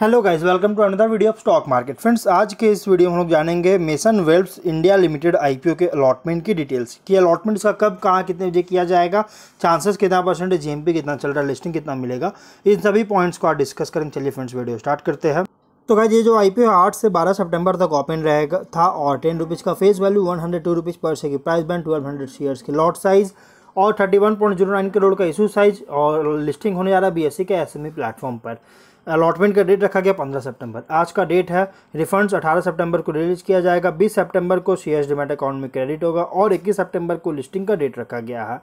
Hello guys welcome to another video of stock market friends आज के इस video में हम लोग जानेंगे मेसन वेल्ब्स इंडिया लिमिटेड आईपीओ के अलॉटमेंट की डिटेल्स कि अलॉटमेंट का कब कहाँ कितने बजे किया जाएगा चांसेस कितना परसेंट जीएमपी कितना चल रहा है लिस्टिंग कितना मिलेगा इन सभी पॉइंट्स को आज डिस्कस करेंगे चलिए फ्रेंड्स वीडियो स्टार्ट करते हैं तो गाइज ये जो आई पी आठ से बारह सितंबर तक ओपन रहेगा था और टेन रुपीज़ का face value one hundred two rupees पर शेयर की price band twelve hundred shares की लॉट साइज़ और thirty one point zero nine crore का इशू साइज और लिस्टिंग होने जा रहा है बी एस सी के एस एम ई प्लेटफॉर्म पर अलॉटमेंट का डेट रखा गया 15 सितंबर आज का डेट है रिफंड्स 18 सितंबर को रिलीज किया जाएगा 20 सितंबर को सी एस डिमेट अकाउंट में क्रेडिट होगा और 21 सितंबर को लिस्टिंग का डेट रखा गया है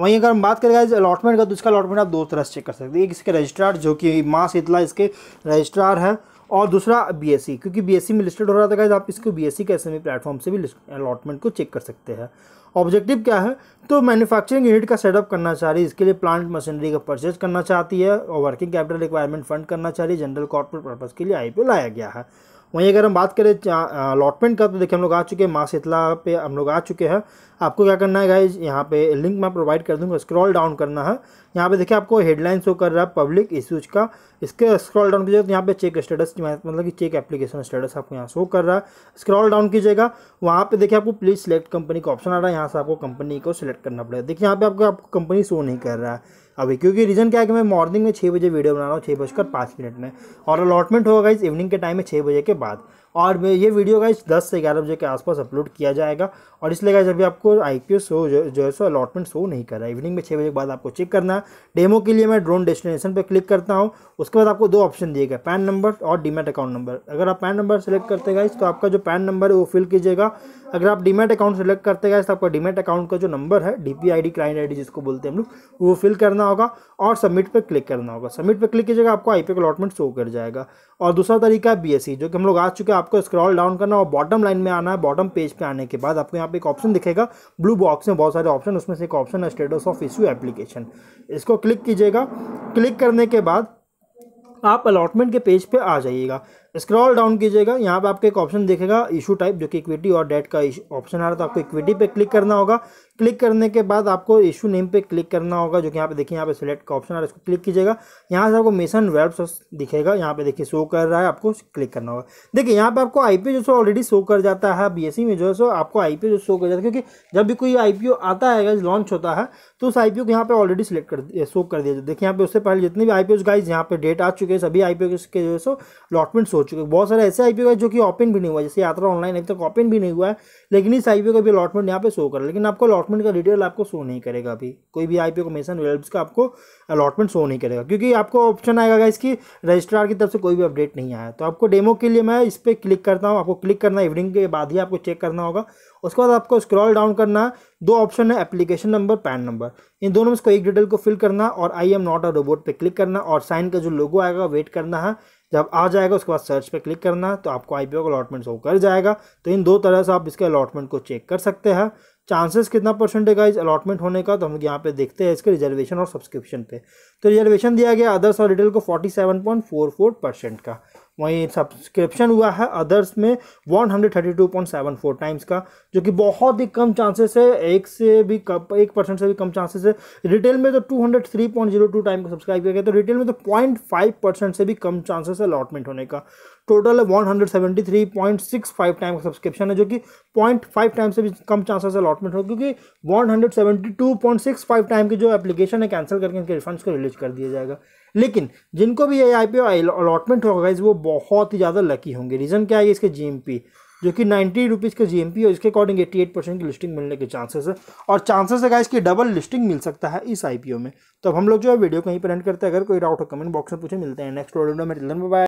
वहीं अगर हम बात करेंगे अलॉटमेंट का तो इसका अलॉटमेंट आप दो तरह से चेक कर सकते हैं एक इसके रजिस्ट्रार जो कि माँ शीतला इसके रजिस्ट्रार है और दूसरा बीएससी क्योंकि बीएससी में लिस्टेड हो रहा था गाइज आप इसको बीएससी के एसएमई प्लेटफॉर्म e से भी अलॉटमेंट को चेक कर सकते हैं ऑब्जेक्टिव क्या है तो मैन्युफैक्चरिंग यूनिट का सेटअप करना चाह रही है इसके लिए प्लांट मशीनरी का परचेज करना चाहती है और वर्किंग कैपिटल रिक्वायरमेंट फंड करना चाह रही है जनरल कॉर्पोरेट पर्पज़ के लिए आई लाया गया है वहीं अगर हम बात करें अलॉटमेंट का तो देखिए हम लोग आ चुके हैं माँ शीतला पे हम लोग आ चुके हैं आपको क्या करना है गाइज यहाँ पे लिंक मैं प्रोवाइड कर दूंगा स्क्रॉल डाउन करना है यहाँ पे देखिए आपको हेडलाइन शो कर रहा है पब्लिक इशूज का इसके स्क्रॉल डाउन कीजिएगा तो यहाँ पे चेक स्टेटस मतलब कि चेक एप्लीकेशन स्टेटस आपको यहाँ शो कर रहा है स्क्रॉल डाउन कीजिएगा वहाँ पे देखिए आपको प्लीज़ सेलेक्ट कंपनी का ऑप्शन आ रहा है यहाँ से आपको कंपनी को सिलेक्ट करना पड़ेगा देखिए यहाँ पे आपको आपको कंपनी शो नहीं कर रहा है अभी क्योंकि रीज़न क्या है कि मैं मॉर्निंग में छः बजे वीडियो बना रहा हूँ छः बजकर पाँच मिनट में और अलॉटमेंट होगा इस इवनिंग के टाइम में छः बजे के बाद और ये वीडियो का इस दस से ग्यारह बजे के आसपास अपलोड किया जाएगा और इसलिए गाइज अभी आपको आई पी शो जो है सो अलॉटमेंट शो नहीं कर रहा है इवनिंग में छः बजे के बाद आपको चेक करना है डेमो के लिए मैं ड्रोन डेस्टिनेशन पर क्लिक करता हूँ उसके बाद आपको दो ऑप्शन दिए गए पैन नंबर और डीमेट अकाउंट नंबर अगर आप पैन नंबर सेलेक्ट करते गाइज तो आपका जो पैन नंबर है वो फिल कीजिएगा अगर आप डीमेट अकाउंट सेलेक्ट करते गए तो आपका डीमेट अकाउंट का जो नंबर है D P I D client I D जिसको बोलते हैं हम लोग वो फिल करना होगा और सबमिट पर क्लिक करना होगा सबमिट पर क्लिक कीजिएगा आपको आई पी अलॉटमेंट शो कर जाएगा और दूसरा तरीका है बी एस सी जो कि हम लोग आ चुके हैं आपको स्क्रॉल डाउन करना और बॉटम लाइन में आना है बॉटम पेज पे आने के बाद आपको यहाँ पे एक ऑप्शन दिखेगा ब्लू बॉक्स में बहुत सारे ऑप्शन उसमें से एक ऑप्शन है स्टेटस ऑफ इश्यू एप्लीकेशन इसको क्लिक कीजिएगा क्लिक करने के बाद आप अलॉटमेंट के पेज पे आ जाइएगा स्क्रॉल डाउन कीजिएगा यहाँ पे आपको एक ऑप्शन देखेगा इशू टाइप जो कि इक्विटी और डेट का ऑप्शन आ रहा था आपको इक्विटी पे क्लिक करना होगा क्लिक करने के बाद आपको इशू नेम पे क्लिक करना होगा जो कि यहाँ पे देखिए यहाँ पे सिलेक्ट का ऑप्शन आ रहा है इसको क्लिक कीजिएगा यहाँ से आपको मिशन वेब्स दिखेगा यहाँ पे देखिए शो कर रहा है आपको क्लिक करना होगा देखिए यहाँ पे आपको आई जो सो ऑलरेडी शो कर जाता है बी e में जो है सो आपको आई जो शो कर जाता है क्योंकि जब भी कोई आई आता है लॉन्च होता है तो उस आई को यहाँ पे ऑलरेडी सिलेक्ट कर शो कर दिया देखिए यहाँ पे उससे पहले जितने भी आई पी गाइज यहाँ पे डेट आ चुके हैं सभी आई पी के जो है सो अलॉटमेंट्स हो चुके हैं बहुत सारे ऐसे आई पी जो कि ओपन भी नहीं हुआ जैसे यात्रा ऑनलाइन अभी तक ओपन भी नहीं हुआ है लेकिन इस आई का भी अलॉटमेंट यहाँ पे शो कर लेकिन आपको अलॉटमेंट का डिटेल आपको शो नहीं करेगा अभी कोई भी आई पी कमीशन वेल्ब्स का आपको अलॉटमेंट शो नहीं करेगा क्योंकि आपको ऑप्शन आएगा गाइज रजिस्ट्रार की तरफ से कोई भी अपडेट नहीं आया तो आपको डेमो के लिए मैं इस पर क्लिक करता हूँ आपको क्लिक करना इवनिंग के बाद ही आपको चेक करना होगा उसके बाद आपको स्क्रॉल डाउन करना दो ऑप्शन है एप्लीकेशन नंबर पैन नंबर इन दोनों में इसको कोई एक डिटेल को फिल करना और I am not a robot पे क्लिक करना और साइन का जो लोगो आएगा वेट करना है हाँ। जब आ जाएगा उसके बाद सर्च पे क्लिक करना तो आपको आई का अलॉटमेंट शो कर जाएगा तो इन दो तरह से आप इसके अलॉटमेंट को चेक कर सकते हैं चांसेस कितना परसेंट है इस अलॉटमेंट होने का तो हम यहाँ पे देखते हैं इसके रिजर्वेशन और सब्सक्रिप्शन पे तो रिजर्वेशन दिया गया अदर्स और डिटेल को 47.44 परसेंट का वहीं सब्सक्रिप्शन हुआ है अदर्स में 132.74 टाइम्स का जो कि बहुत ही कम चांसेस है एक से भी कम एक परसेंट से भी कम चांसेस है रिटेल में तो 203.02 टाइम का सब्सक्राइब किया गया तो रिटेल में तो 0.5 परसेंट से भी कम चांसेस है अलॉटमेंट होने का टोटल है 173.65 टाइम का सब्सक्रिप्शन है जो कि 0.5 टाइम से भी कम चांसेस अलॉटमेंट हो क्योंकि 172.65 टाइम की जो एप्लीकेशन है कैंसिल करके उनके रिफंड को रिलीज कर दिया जाएगा लेकिन जिनको भी ये आई पी अलॉटमेंट होगा गाइज वो बहुत ही ज़्यादा लकी होंगे रीज़न क्या है इसके जी जो कि नाइन्टी रुपीज़ का जी एम पी है इसके अकॉर्डिंग एट्टी एट परसेंट की लिस्टिंग मिलने के चांसेस है और चांसेस है इसकी डबल लिस्टिंग मिल सकता है इस आई पी ओ में तो अब हम लोग जो है वीडियो कहीं पर एंड करते हैं अगर कोई डाउट हो कमेंट बॉक्स में पूछे मिलते हैं नेक्स्ट वीडियो में बाय